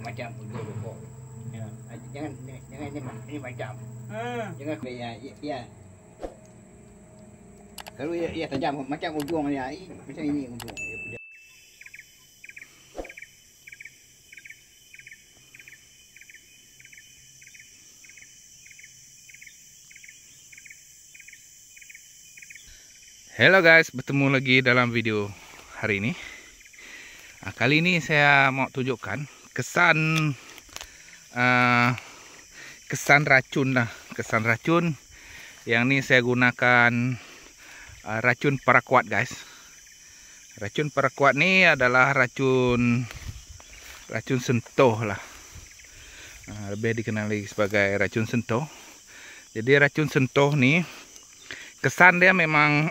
macam untuk rokok. Ya. Ah, jangan jangan jangan ini macam. Hmm. Jangan kau ya, ya ya. Kalau ya ya tajam macam ujung ni ai ya, macam ini ujung. Hello guys, bertemu lagi dalam video hari ini. Ah, kali ini saya mau tunjukkan kesan uh, kesan racun lah kesan racun yang ni saya gunakan uh, racun parakuat guys racun parakuat ni adalah racun racun sentuh lah uh, lebih dikenali sebagai racun sentuh jadi racun sentuh ni kesan dia memang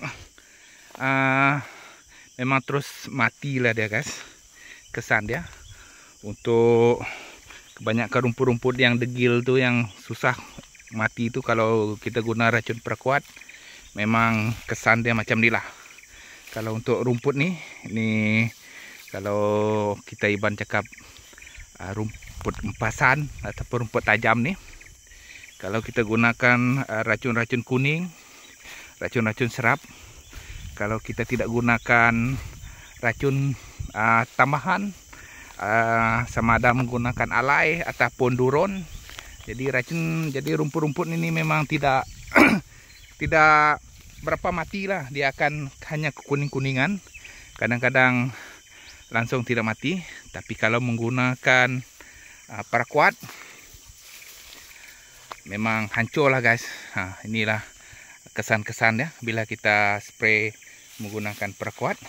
uh, memang terus mati lah dia guys kesan dia untuk kebanyakan rumput-rumput yang degil tu yang susah mati tu kalau kita guna racun perkuat memang kesan dia macam ni lah kalau untuk rumput ni ni kalau kita Iban cakap uh, rumput empasan ataupun rumput tajam ni kalau kita gunakan ah, racun-racun uh, kuning racun-racun serap kalau kita tidak gunakan racun uh, tambahan Ah, sama ada menggunakan alai ataupun duron. Jadi racun jadi rumput-rumput ini memang tidak tidak berapa mati lah. Dia akan hanya kekuning-kuningan. Kadang-kadang langsung tidak mati. Tapi kalau menggunakan uh, ah, perkuat memang hancur lah guys. Ha, inilah kesan-kesan ya bila kita spray menggunakan perkuat.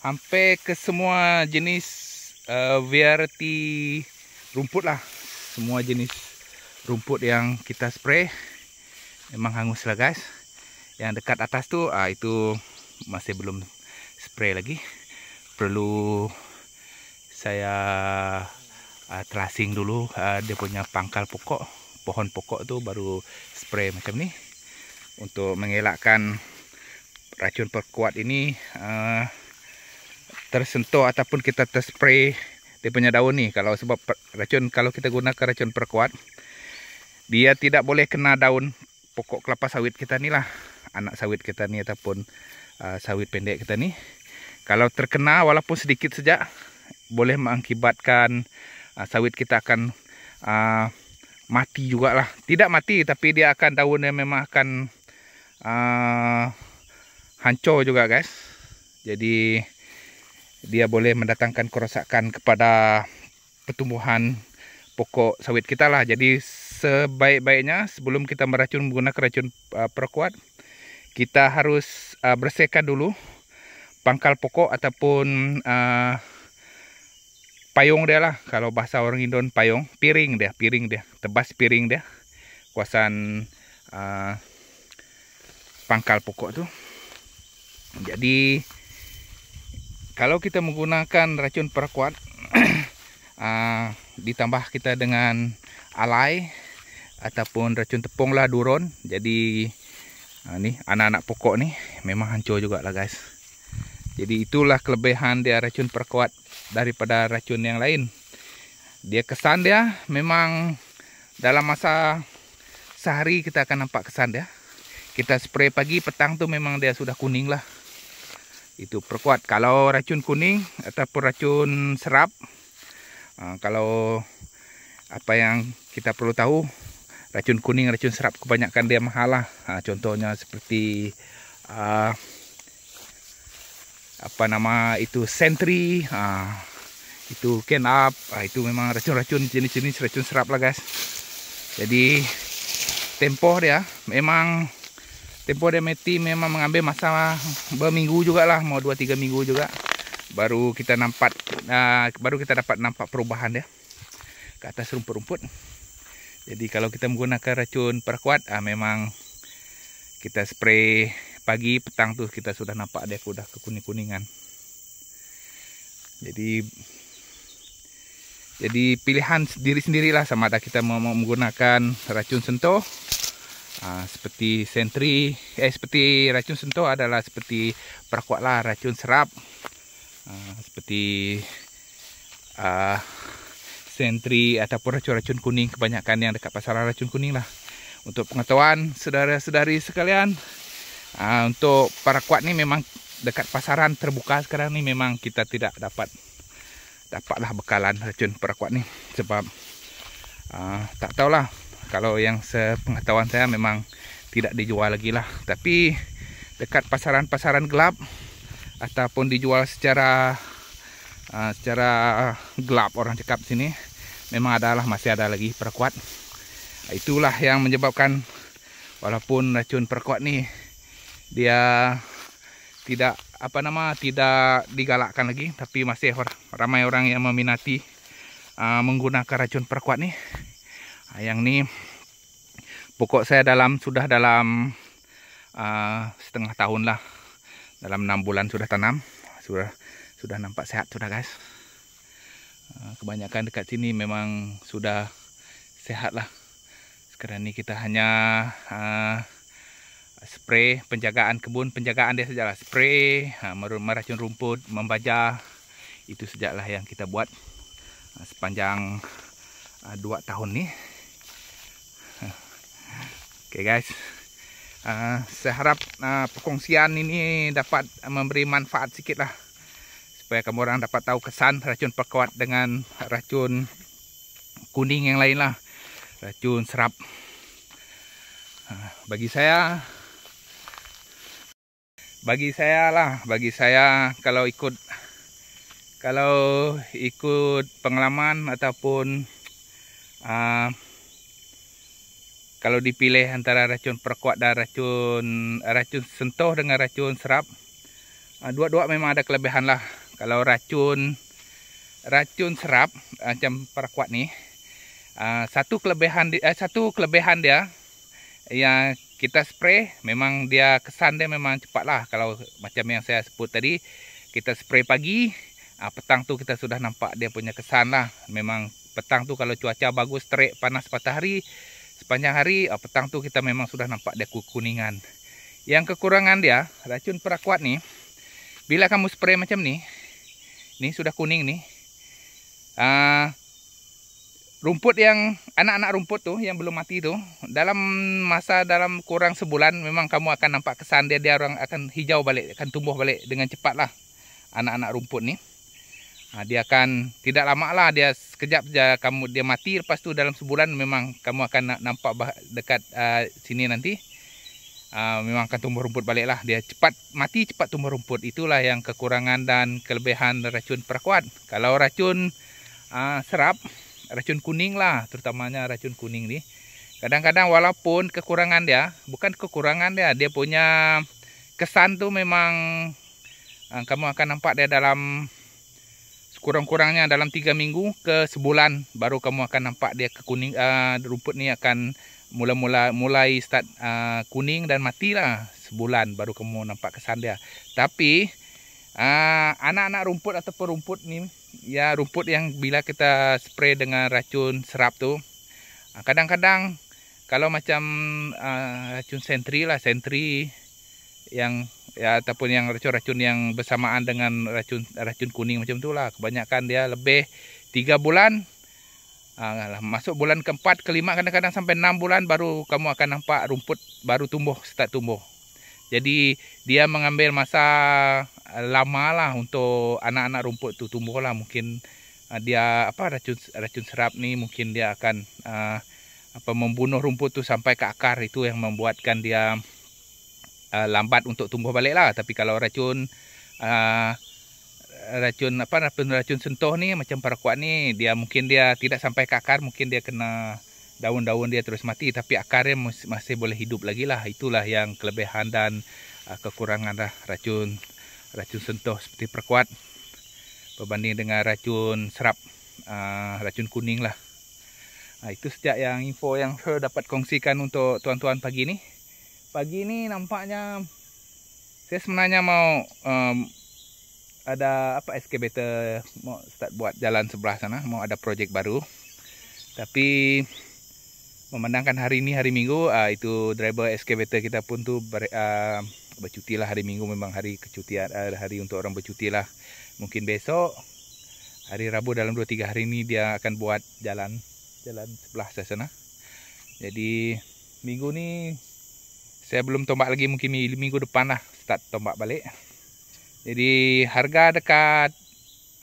Hampir ke semua jenis uh, eh, variety rumput lah semua jenis rumput yang kita spray memang hangus lah guys yang dekat atas tu uh, itu masih belum spray lagi perlu saya uh, ah, terasing dulu uh, dia punya pangkal pokok pohon pokok tu baru spray macam ni untuk mengelakkan racun perkuat ini uh, tersentuh ataupun kita terspray dia punya daun ni kalau sebab racun kalau kita gunakan racun perkuat dia tidak boleh kena daun pokok kelapa sawit kita ni lah anak sawit kita ni ataupun uh, sawit pendek kita ni kalau terkena walaupun sedikit saja boleh mengakibatkan uh, sawit kita akan uh, mati lah. tidak mati tapi dia akan daun yang memang akan uh, hancur juga guys jadi dia boleh mendatangkan kerosakan kepada pertumbuhan pokok sawit kita lah. Jadi sebaik-baiknya sebelum kita meracun menggunakan racun uh, perkuat, kita harus uh, bersihkan dulu pangkal pokok ataupun uh, payung dia lah. Kalau bahasa orang Indon payung, piring dia, piring dia, tebas piring dia, kuasan uh, pangkal pokok tu. Jadi kalau kita menggunakan racun perkuat ah, ditambah kita dengan alai ataupun racun tepung lah duron jadi ah, ni anak-anak pokok ni memang hancur juga lah guys jadi itulah kelebihan dia racun perkuat daripada racun yang lain dia kesan dia memang dalam masa sehari kita akan nampak kesan dia kita spray pagi petang tu memang dia sudah kuning lah itu perkuat kalau racun kuning ataupun racun serap ah, kalau apa yang kita perlu tahu racun kuning racun serap kebanyakan dia mahal lah ah, contohnya seperti ah, apa nama itu sentry itu can up itu memang racun-racun jenis-jenis racun serap lah guys jadi tempoh dia memang Tempo dia mati memang mengambil masa ah, berminggu juga lah, mau dua tiga minggu juga baru kita nampak uh, baru kita dapat nampak perubahan dia ke atas rumput-rumput jadi kalau kita menggunakan racun perkuat uh, ah, memang kita spray pagi petang tu kita sudah nampak dia sudah kekuning-kuningan jadi jadi pilihan sendiri sendirilah sama ada kita mau menggunakan racun sentuh Ah, seperti sentri eh seperti racun sentuh adalah seperti perkuatlah racun serap uh, seperti uh, sentri ataupun racun-racun kuning kebanyakan yang dekat pasaran lah racun kuning lah untuk pengetahuan saudara-saudari sekalian uh, untuk perkuat ni memang dekat pasaran terbuka sekarang ni memang kita tidak dapat dapatlah bekalan racun perkuat ni sebab uh, tak tahulah kalau yang sepengetahuan saya memang tidak dijual lagi lah tapi dekat pasaran-pasaran gelap ataupun dijual secara uh, secara gelap orang cakap sini memang ada lah masih ada lagi perkuat ah, itulah yang menyebabkan walaupun racun perkuat ni dia tidak apa nama tidak digalakkan lagi tapi masih ramai orang yang meminati uh, menggunakan racun perkuat ni. Ah, yang ni pokok saya dalam sudah dalam uh, setengah tahun lah. Dalam enam bulan sudah tanam. Sudah sudah nampak sehat sudah guys. Ah, kebanyakan dekat sini memang sudah sehat lah. Sekarang ni kita hanya uh, spray penjagaan kebun. Penjagaan dia sajalah. Spray, uh, meracun rumput, membaja. Itu sajalah yang kita buat uh, sepanjang uh, dua tahun ni. Okay guys, uh, saya harap uh, perkongsian ini dapat memberi manfaat sikit lah supaya kamu orang dapat tahu kesan racun perkawat dengan racun kuning yang lain lah, racun serap. Uh, bagi saya, bagi saya lah, bagi saya kalau ikut kalau ikut pengalaman ataupun uh, kalau dipilih antara racun perkuat dan racun racun sentuh dengan racun serap ah, dua-dua memang ada kelebihan lah kalau racun racun serap ah, macam perkuat ni ah, satu kelebihan eh, satu kelebihan dia yang kita spray memang dia kesan dia memang cepat lah kalau macam yang saya sebut tadi kita spray pagi petang tu kita sudah nampak dia punya kesan lah memang petang tu kalau cuaca bagus terik panas patah hari sepanjang hari uh, petang tu kita memang sudah nampak dia kuningan yang kekurangan dia racun perakuat ni bila kamu spray macam ni ni sudah kuning ni uh, rumput yang anak-anak rumput tu yang belum mati tu dalam masa dalam kurang sebulan memang kamu akan nampak kesan dia dia orang akan hijau balik akan tumbuh balik dengan cepat lah anak-anak rumput ni Ha, dia akan tidak lama lah dia sekejap saja kamu dia mati lepas tu dalam sebulan memang kamu akan nampak dekat uh, sini nanti uh, memang akan tumbuh rumput balik lah dia cepat mati cepat tumbuh rumput itulah yang kekurangan dan kelebihan racun perakuan kalau racun uh, serap racun kuning lah terutamanya racun kuning ni kadang-kadang walaupun kekurangan dia bukan kekurangan dia dia punya kesan tu memang uh, kamu akan nampak dia dalam kurang kurangnya dalam 3 minggu ke sebulan baru kamu akan nampak dia kekuning uh, ah, rumput ni akan mula-mula mulai start uh, kuning dan matilah sebulan baru kamu nampak kesan dia tapi uh, anak-anak rumput atau perumput ni ya rumput yang bila kita spray dengan racun serap tu uh, kadang-kadang kalau macam uh, racun sentri lah sentri yang ya ataupun yang racun-racun yang bersamaan dengan racun racun kuning macam tu lah kebanyakan dia lebih 3 bulan uh, masuk bulan keempat kelima kadang-kadang sampai 6 bulan baru kamu akan nampak rumput baru tumbuh start tumbuh jadi dia mengambil masa ah, lama lah untuk anak-anak rumput tu tumbuh lah mungkin uh, dia apa racun racun serap ni mungkin dia akan uh, apa membunuh rumput tu sampai ke akar itu yang membuatkan dia uh, lambat untuk tumbuh balik lah. Tapi kalau racun uh, racun apa racun, racun sentuh ni macam paraquat ni dia mungkin dia tidak sampai ke akar mungkin dia kena daun-daun dia terus mati tapi akarnya masih, masih boleh hidup lagi lah itulah yang kelebihan dan uh, kekurangan lah racun racun sentuh seperti perkuat berbanding dengan racun serap uh, racun kuning lah uh, itu sejak yang info yang saya dapat kongsikan untuk tuan-tuan pagi ni pagi ini nampaknya saya sebenarnya mau um, ada apa excavator mau start buat jalan sebelah sana mau ada projek baru tapi memandangkan hari ini hari minggu uh, itu driver excavator kita pun tu ber, uh, bercuti lah hari minggu memang hari kecutian uh, hari untuk orang bercuti lah mungkin besok hari rabu dalam 2-3 hari ini dia akan buat jalan jalan sebelah sana jadi minggu ni saya belum tombak lagi mungkin minggu depan lah start tombak balik. Jadi harga dekat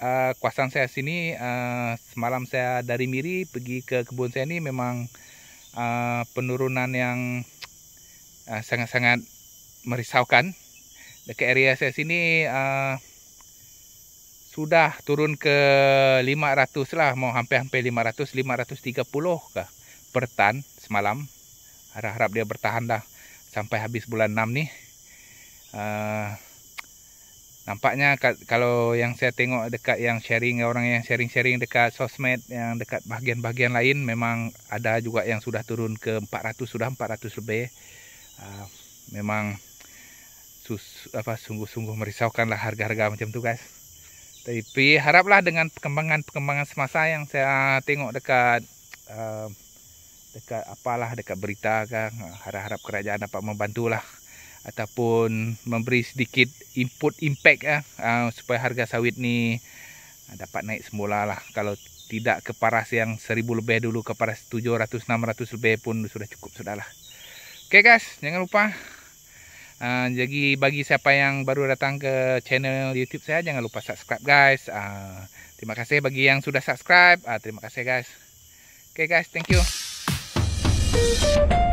uh, kuasan saya sini uh, semalam saya dari Miri pergi ke kebun saya ini memang uh, penurunan yang sangat-sangat uh, merisaukan. Dekat area saya sini uh, sudah turun ke 500 lah mau hampir-hampir 500 530 ke per tan semalam. Harap-harap dia bertahan dah sampai habis bulan 6 ni. Uh, nampaknya kat, kalau yang saya tengok dekat yang sharing orang yang sharing-sharing dekat sosmed yang dekat bahagian-bahagian lain memang ada juga yang sudah turun ke 400 sudah 400 lebih. Uh, memang sus, apa sungguh-sungguh merisaukanlah harga-harga macam tu guys. Tapi haraplah dengan perkembangan-perkembangan semasa yang saya tengok dekat uh, dekat apalah dekat berita kan harap-harap kerajaan dapat membantulah ataupun memberi sedikit input impact ah uh, supaya harga sawit ni ha, dapat naik semula lah kalau tidak ke paras yang 1000 lebih dulu ke paras 700 600 lebih pun sudah cukup sudahlah. okay guys, jangan lupa jadi bagi siapa yang baru datang ke channel YouTube saya jangan lupa subscribe guys. terima kasih bagi yang sudah subscribe. terima kasih guys. Okay guys, thank you. Thank you.